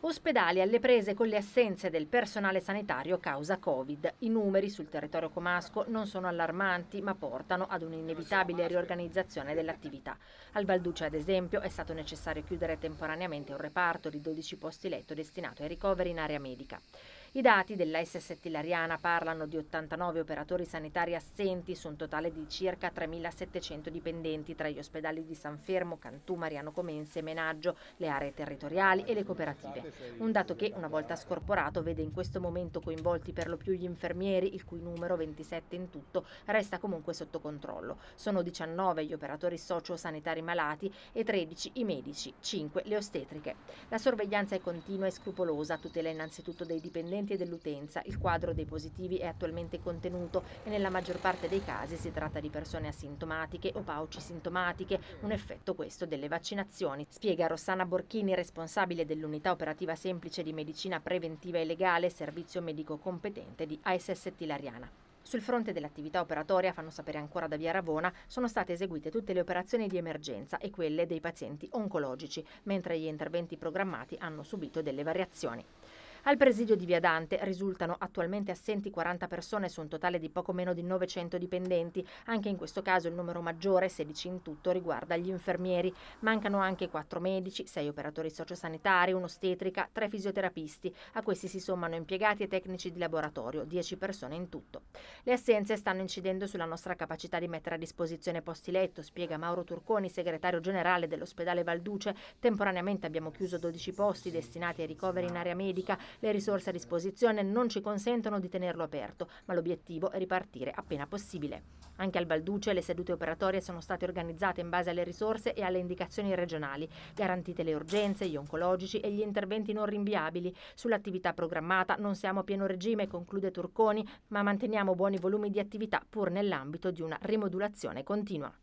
Ospedali alle prese con le assenze del personale sanitario causa Covid. I numeri sul territorio comasco non sono allarmanti ma portano ad un'inevitabile riorganizzazione dell'attività. Al Valduce ad esempio è stato necessario chiudere temporaneamente un reparto di 12 posti letto destinato ai ricoveri in area medica. I dati dell'ASS Tillariana parlano di 89 operatori sanitari assenti su un totale di circa 3.700 dipendenti tra gli ospedali di San Fermo, Cantù, Mariano Comense, Menaggio, le aree territoriali e le cooperative. Un dato che, una volta scorporato, vede in questo momento coinvolti per lo più gli infermieri, il cui numero 27 in tutto resta comunque sotto controllo. Sono 19 gli operatori socio-sanitari malati e 13 i medici, 5 le ostetriche. La sorveglianza è continua e scrupolosa, tutela innanzitutto dei dipendenti pazienti dell'utenza. Il quadro dei positivi è attualmente contenuto e nella maggior parte dei casi si tratta di persone asintomatiche o pauci sintomatiche, un effetto questo delle vaccinazioni, spiega Rossana Borchini, responsabile dell'unità operativa semplice di medicina preventiva e legale, servizio medico competente di ASS Tilariana. Sul fronte dell'attività operatoria, fanno sapere ancora da Via Ravona, sono state eseguite tutte le operazioni di emergenza e quelle dei pazienti oncologici, mentre gli interventi programmati hanno subito delle variazioni. Al presidio di Via Dante risultano attualmente assenti 40 persone su un totale di poco meno di 900 dipendenti. Anche in questo caso il numero maggiore, 16 in tutto, riguarda gli infermieri. Mancano anche 4 medici, 6 operatori sociosanitari, un'ostetrica, 3 fisioterapisti. A questi si sommano impiegati e tecnici di laboratorio, 10 persone in tutto. Le assenze stanno incidendo sulla nostra capacità di mettere a disposizione posti letto, spiega Mauro Turconi, segretario generale dell'ospedale Valduce. Temporaneamente abbiamo chiuso 12 posti destinati ai ricoveri in area medica le risorse a disposizione non ci consentono di tenerlo aperto, ma l'obiettivo è ripartire appena possibile. Anche al Balduce le sedute operatorie sono state organizzate in base alle risorse e alle indicazioni regionali, garantite le urgenze, gli oncologici e gli interventi non rinviabili. Sull'attività programmata non siamo a pieno regime, conclude Turconi, ma manteniamo buoni volumi di attività pur nell'ambito di una rimodulazione continua.